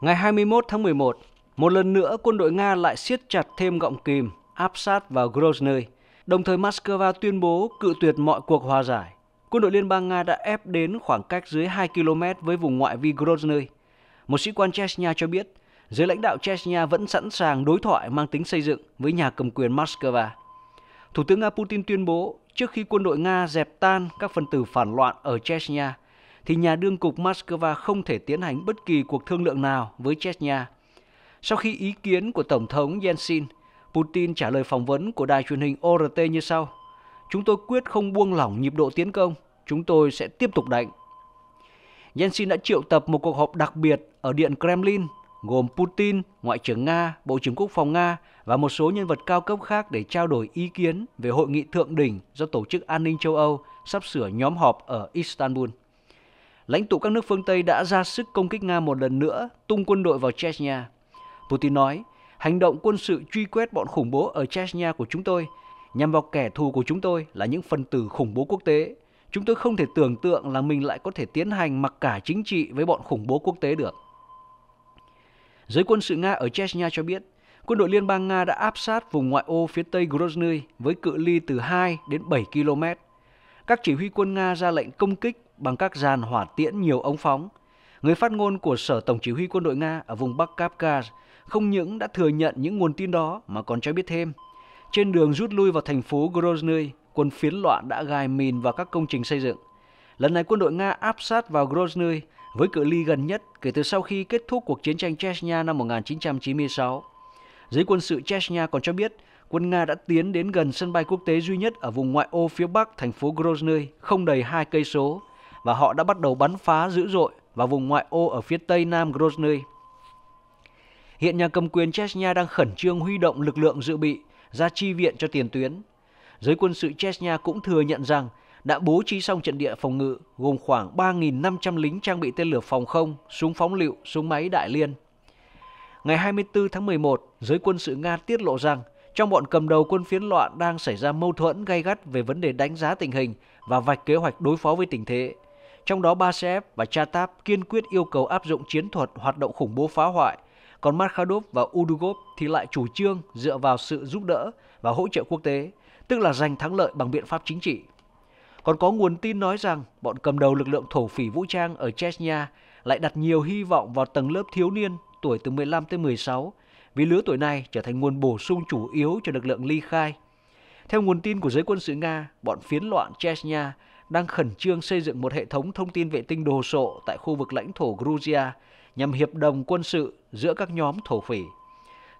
Ngày 21 tháng 11, một lần nữa quân đội Nga lại siết chặt thêm gọng kìm áp sát vào Grozny, đồng thời Moscow tuyên bố cự tuyệt mọi cuộc hòa giải. Quân đội Liên bang Nga đã ép đến khoảng cách dưới 2 km với vùng ngoại vi Grozny. Một sĩ quan Chechnya cho biết, giới lãnh đạo Chechnya vẫn sẵn sàng đối thoại mang tính xây dựng với nhà cầm quyền Moscow. Thủ tướng Nga Putin tuyên bố trước khi quân đội Nga dẹp tan các phần tử phản loạn ở Chechnya – thì nhà đương cục Moscow không thể tiến hành bất kỳ cuộc thương lượng nào với Chechnya. Sau khi ý kiến của Tổng thống Yeltsin, Putin trả lời phỏng vấn của đài truyền hình ORT như sau. Chúng tôi quyết không buông lỏng nhịp độ tiến công, chúng tôi sẽ tiếp tục đánh. Yeltsin đã triệu tập một cuộc họp đặc biệt ở Điện Kremlin gồm Putin, Ngoại trưởng Nga, Bộ trưởng Quốc phòng Nga và một số nhân vật cao cấp khác để trao đổi ý kiến về hội nghị thượng đỉnh do Tổ chức An ninh châu Âu sắp sửa nhóm họp ở Istanbul lãnh tụ các nước phương Tây đã ra sức công kích Nga một lần nữa, tung quân đội vào Chechnya. Putin nói, hành động quân sự truy quét bọn khủng bố ở Chechnya của chúng tôi nhằm vào kẻ thù của chúng tôi là những phần tử khủng bố quốc tế. Chúng tôi không thể tưởng tượng là mình lại có thể tiến hành mặc cả chính trị với bọn khủng bố quốc tế được. Giới quân sự Nga ở Chechnya cho biết, quân đội liên bang Nga đã áp sát vùng ngoại ô phía tây Grozny với cự ly từ 2 đến 7 km. Các chỉ huy quân Nga ra lệnh công kích bằng các dàn hỏa tiễn nhiều ống phóng. Người phát ngôn của Sở Tổng Chỉ huy Quân đội Nga ở vùng Bắc Kavkaz không những đã thừa nhận những nguồn tin đó mà còn cho biết thêm. Trên đường rút lui vào thành phố Grozny, quân phiến loạn đã gài mìn vào các công trình xây dựng. Lần này quân đội Nga áp sát vào Grozny với cự ly gần nhất kể từ sau khi kết thúc cuộc chiến tranh Chechnya năm 1996. Giới quân sự Chechnya còn cho biết quân Nga đã tiến đến gần sân bay quốc tế duy nhất ở vùng ngoại ô phía bắc thành phố Grozny, không đầy hai cây số và họ đã bắt đầu bắn phá dữ dội vào vùng ngoại ô ở phía tây nam Grozny. Hiện nhà cầm quyền Chechnya đang khẩn trương huy động lực lượng dự bị ra chi viện cho tiền tuyến. Giới quân sự Chechnya cũng thừa nhận rằng đã bố trí xong trận địa phòng ngự gồm khoảng 3.500 lính trang bị tên lửa phòng không, súng phóng lựu, súng máy đại liên. Ngày 24 tháng 11, giới quân sự Nga tiết lộ rằng trong bọn cầm đầu quân phiến loạn đang xảy ra mâu thuẫn gay gắt về vấn đề đánh giá tình hình và vạch kế hoạch đối phó với tình thế. Trong đó BACF và Chatap kiên quyết yêu cầu áp dụng chiến thuật hoạt động khủng bố phá hoại, còn Makhadov và Udugov thì lại chủ trương dựa vào sự giúp đỡ và hỗ trợ quốc tế, tức là giành thắng lợi bằng biện pháp chính trị. Còn có nguồn tin nói rằng bọn cầm đầu lực lượng thổ phỉ vũ trang ở Chechnya lại đặt nhiều hy vọng vào tầng lớp thiếu niên tuổi từ 15 tới 16 vì lứa tuổi này trở thành nguồn bổ sung chủ yếu cho lực lượng ly khai. Theo nguồn tin của giới quân sự Nga, bọn phiến loạn Chechnya đang khẩn trương xây dựng một hệ thống thông tin vệ tinh đồ sộ tại khu vực lãnh thổ Georgia nhằm hiệp đồng quân sự giữa các nhóm thổ phỉ.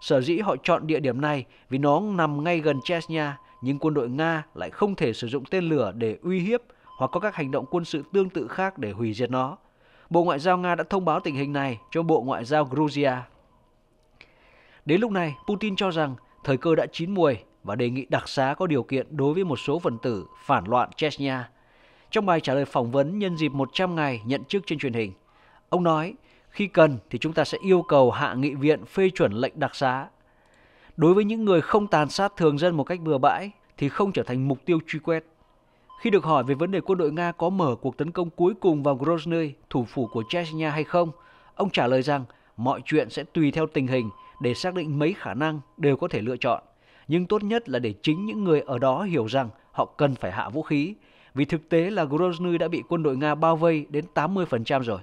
Sở dĩ họ chọn địa điểm này vì nó nằm ngay gần Chechnya, nhưng quân đội Nga lại không thể sử dụng tên lửa để uy hiếp hoặc có các hành động quân sự tương tự khác để hủy diệt nó. Bộ Ngoại giao Nga đã thông báo tình hình này cho Bộ Ngoại giao Georgia. Đến lúc này, Putin cho rằng thời cơ đã chín muồi và đề nghị đặc xá có điều kiện đối với một số phần tử phản loạn Chechnya trong bài trả lời phỏng vấn nhân dịp 100 ngày nhận chức trên truyền hình, ông nói khi cần thì chúng ta sẽ yêu cầu hạ nghị viện phê chuẩn lệnh đặc xá. Đối với những người không tàn sát thường dân một cách bừa bãi thì không trở thành mục tiêu truy quét. Khi được hỏi về vấn đề quân đội Nga có mở cuộc tấn công cuối cùng vào Grozny, thủ phủ của Chechnya hay không, ông trả lời rằng mọi chuyện sẽ tùy theo tình hình để xác định mấy khả năng đều có thể lựa chọn. Nhưng tốt nhất là để chính những người ở đó hiểu rằng họ cần phải hạ vũ khí vì thực tế là Grozny đã bị quân đội Nga bao vây đến 80% rồi.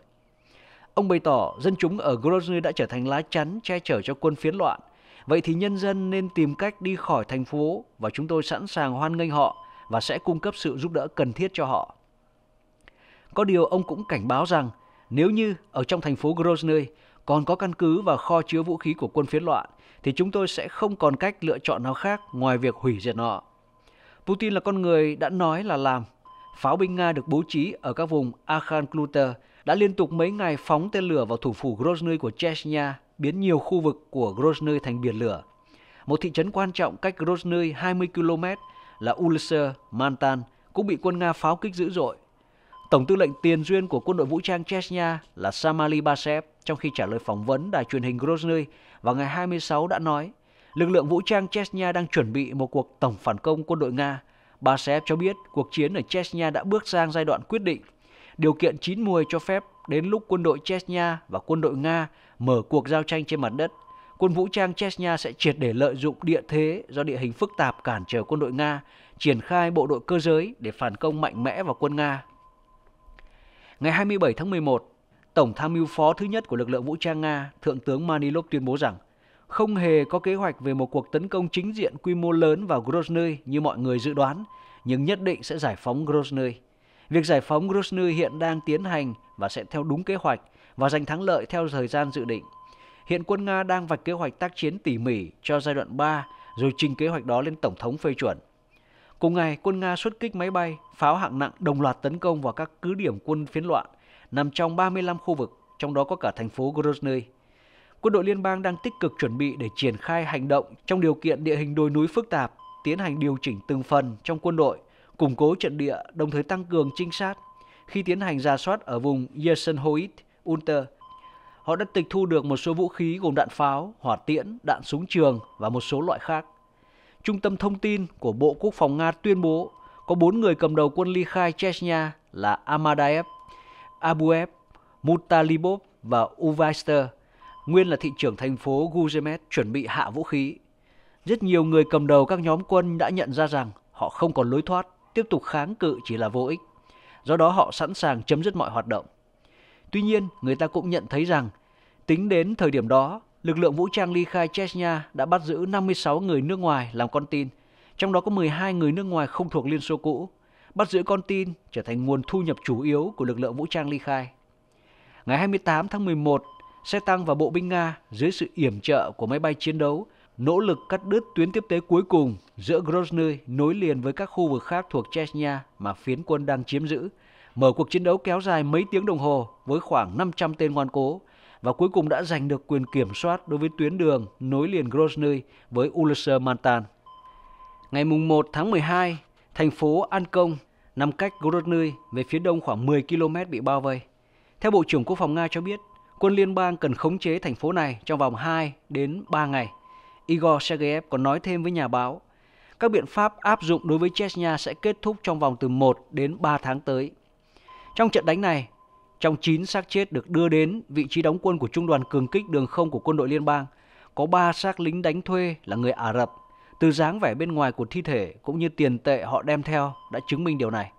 Ông bày tỏ dân chúng ở Grozny đã trở thành lá chắn che chở cho quân phiến loạn. Vậy thì nhân dân nên tìm cách đi khỏi thành phố và chúng tôi sẵn sàng hoan nghênh họ và sẽ cung cấp sự giúp đỡ cần thiết cho họ. Có điều ông cũng cảnh báo rằng nếu như ở trong thành phố Grozny còn có căn cứ và kho chứa vũ khí của quân phiến loạn thì chúng tôi sẽ không còn cách lựa chọn nào khác ngoài việc hủy diệt nó. Putin là con người đã nói là làm pháo binh Nga được bố trí ở các vùng Akhan đã liên tục mấy ngày phóng tên lửa vào thủ phủ Grozny của Chechnya, biến nhiều khu vực của Grozny thành biển lửa. Một thị trấn quan trọng cách Grozny 20 km là Ulser, Mantan cũng bị quân Nga pháo kích dữ dội. Tổng tư lệnh tiền duyên của quân đội vũ trang Chechnya là Samali Basev trong khi trả lời phỏng vấn đài truyền hình Grozny vào ngày 26 đã nói lực lượng vũ trang Chechnya đang chuẩn bị một cuộc tổng phản công quân đội Nga – Bà Sef cho biết cuộc chiến ở Chechnya đã bước sang giai đoạn quyết định. Điều kiện chín muồi cho phép đến lúc quân đội Chechnya và quân đội Nga mở cuộc giao tranh trên mặt đất, quân vũ trang Chechnya sẽ triệt để lợi dụng địa thế do địa hình phức tạp cản trở quân đội Nga, triển khai bộ đội cơ giới để phản công mạnh mẽ vào quân Nga. Ngày 27 tháng 11, Tổng tham mưu phó thứ nhất của lực lượng vũ trang Nga, Thượng tướng Manilov tuyên bố rằng không hề có kế hoạch về một cuộc tấn công chính diện quy mô lớn vào Grozny như mọi người dự đoán, nhưng nhất định sẽ giải phóng Grozny. Việc giải phóng Grozny hiện đang tiến hành và sẽ theo đúng kế hoạch và giành thắng lợi theo thời gian dự định. Hiện quân Nga đang vạch kế hoạch tác chiến tỉ mỉ cho giai đoạn 3 rồi trình kế hoạch đó lên Tổng thống phê chuẩn. Cùng ngày, quân Nga xuất kích máy bay, pháo hạng nặng đồng loạt tấn công vào các cứ điểm quân phiến loạn nằm trong 35 khu vực, trong đó có cả thành phố Grozny quân đội liên bang đang tích cực chuẩn bị để triển khai hành động trong điều kiện địa hình đồi núi phức tạp, tiến hành điều chỉnh từng phần trong quân đội, củng cố trận địa, đồng thời tăng cường trinh sát. Khi tiến hành ra soát ở vùng Yersenhoit, Unter, họ đã tịch thu được một số vũ khí gồm đạn pháo, hỏa tiễn, đạn súng trường và một số loại khác. Trung tâm thông tin của Bộ Quốc phòng Nga tuyên bố có bốn người cầm đầu quân ly khai Chechnya là Amadaev, Abuev, Mutalibov và Uvaister – nguyên là thị trưởng thành phố Guzemet chuẩn bị hạ vũ khí. Rất nhiều người cầm đầu các nhóm quân đã nhận ra rằng họ không còn lối thoát, tiếp tục kháng cự chỉ là vô ích. Do đó họ sẵn sàng chấm dứt mọi hoạt động. Tuy nhiên, người ta cũng nhận thấy rằng tính đến thời điểm đó, lực lượng vũ trang ly khai Chechnya đã bắt giữ 56 người nước ngoài làm con tin, trong đó có 12 người nước ngoài không thuộc Liên Xô cũ. Bắt giữ con tin trở thành nguồn thu nhập chủ yếu của lực lượng vũ trang ly khai. Ngày 28 tháng 11 xe tăng và bộ binh Nga dưới sự yểm trợ của máy bay chiến đấu nỗ lực cắt đứt tuyến tiếp tế cuối cùng giữa Grozny nối liền với các khu vực khác thuộc Chechnya mà phiến quân đang chiếm giữ, mở cuộc chiến đấu kéo dài mấy tiếng đồng hồ với khoảng 500 tên ngoan cố và cuối cùng đã giành được quyền kiểm soát đối với tuyến đường nối liền Grozny với Ulysses Mantan. Ngày 1 tháng 12, thành phố An nằm cách Grozny về phía đông khoảng 10 km bị bao vây. Theo Bộ trưởng Quốc phòng Nga cho biết, quân liên bang cần khống chế thành phố này trong vòng 2 đến 3 ngày. Igor Sergeyev còn nói thêm với nhà báo, các biện pháp áp dụng đối với Chechnya sẽ kết thúc trong vòng từ 1 đến 3 tháng tới. Trong trận đánh này, trong 9 xác chết được đưa đến vị trí đóng quân của trung đoàn cường kích đường không của quân đội liên bang, có 3 xác lính đánh thuê là người Ả Rập. Từ dáng vẻ bên ngoài của thi thể cũng như tiền tệ họ đem theo đã chứng minh điều này.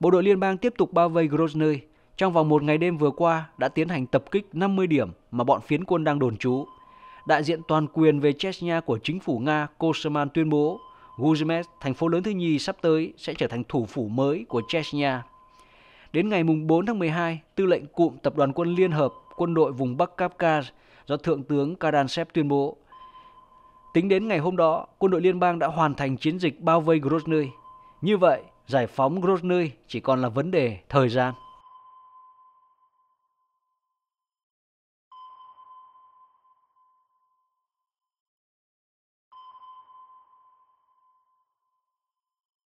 Bộ đội liên bang tiếp tục bao vây Grozny, trong vòng một ngày đêm vừa qua đã tiến hành tập kích 50 điểm mà bọn phiến quân đang đồn trú. Đại diện toàn quyền về Chechnya của chính phủ Nga Koseman tuyên bố Guzmes, thành phố lớn thứ nhì sắp tới, sẽ trở thành thủ phủ mới của Chechnya. Đến ngày 4 tháng 12, tư lệnh cụm Tập đoàn quân Liên Hợp quân đội vùng Bắc Kavkaz do Thượng tướng Kadansev tuyên bố. Tính đến ngày hôm đó, quân đội liên bang đã hoàn thành chiến dịch bao vây Grozny. Như vậy, giải phóng Grozny chỉ còn là vấn đề thời gian.